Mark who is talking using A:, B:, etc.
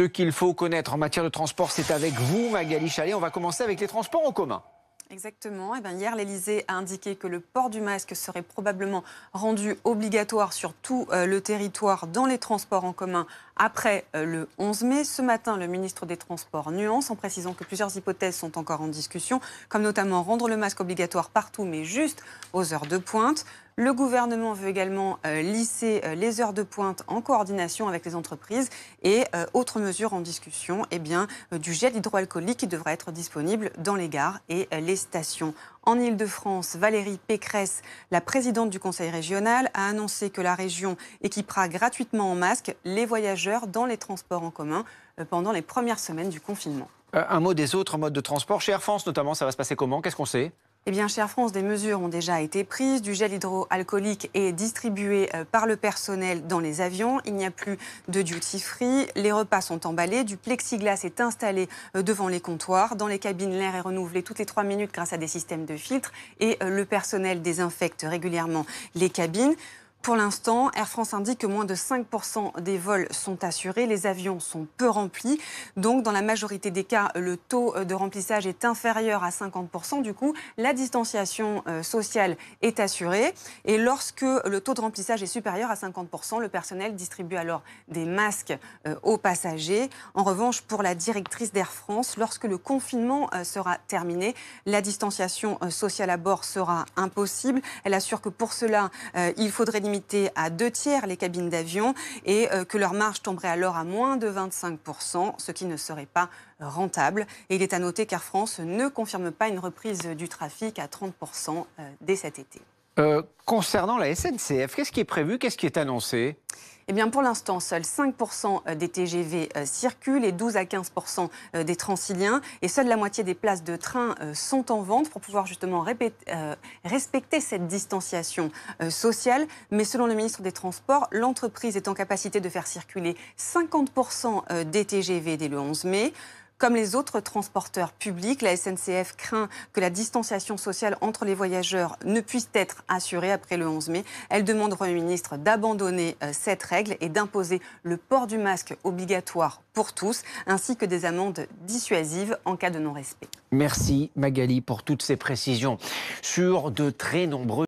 A: Ce qu'il faut connaître en matière de transport, c'est avec vous, Magali Chalet. On va commencer avec les transports en commun. Exactement. Eh hier, l'Elysée a indiqué que le port du masque serait probablement rendu obligatoire sur tout euh, le territoire dans les transports en commun après euh, le 11 mai. Ce matin, le ministre des Transports nuance en précisant que plusieurs hypothèses sont encore en discussion, comme notamment rendre le masque obligatoire partout, mais juste aux heures de pointe. Le gouvernement veut également euh, lisser euh, les heures de pointe en coordination avec les entreprises. Et autre mesure en discussion, eh bien, du gel hydroalcoolique qui devrait être disponible dans les gares et les stations. En Ile-de-France, Valérie Pécresse, la présidente du Conseil régional, a annoncé que la région équipera gratuitement en masque les voyageurs dans les transports en commun euh, pendant les premières semaines du confinement. Euh, un mot des autres modes de transport. Chez Air France notamment, ça va se passer comment Qu'est-ce qu'on sait eh bien, chère France, des mesures ont déjà été prises. Du gel hydroalcoolique est distribué euh, par le personnel dans les avions. Il n'y a plus de duty-free. Les repas sont emballés. Du plexiglas est installé euh, devant les comptoirs. Dans les cabines, l'air est renouvelé toutes les trois minutes grâce à des systèmes de filtres. Et euh, le personnel désinfecte régulièrement les cabines. Pour l'instant, Air France indique que moins de 5% des vols sont assurés, les avions sont peu remplis, donc dans la majorité des cas, le taux de remplissage est inférieur à 50%, du coup, la distanciation euh, sociale est assurée, et lorsque le taux de remplissage est supérieur à 50%, le personnel distribue alors des masques euh, aux passagers. En revanche, pour la directrice d'Air France, lorsque le confinement euh, sera terminé, la distanciation sociale à bord sera impossible. Elle assure que pour cela, il faudrait limiter à deux tiers les cabines d'avion et euh, que leur marge tomberait alors à moins de 25%, ce qui ne serait pas rentable. Et il est à noter qu'Air France ne confirme pas une reprise du trafic à 30% euh, dès cet été. Euh, concernant la SNCF, qu'est-ce qui est prévu Qu'est-ce qui est annoncé eh bien, pour l'instant, seuls 5% euh, des TGV euh, circulent et 12 à 15% des transiliens. Et seule la moitié des places de train sont en vente pour pouvoir justement respecter cette distanciation sociale. Mais selon le ministre des Transports, l'entreprise est en capacité de faire circuler 50% des TGV dès le 11 mai. Comme les autres transporteurs publics, la SNCF craint que la distanciation sociale entre les voyageurs ne puisse être assurée après le 11 mai. Elle demande au Premier ministre d'abandonner euh, cette règle et d'imposer le port du masque obligatoire pour tous, ainsi que des amendes dissuasives en cas de non-respect. Merci Magali pour toutes ces précisions. Sur de très nombreux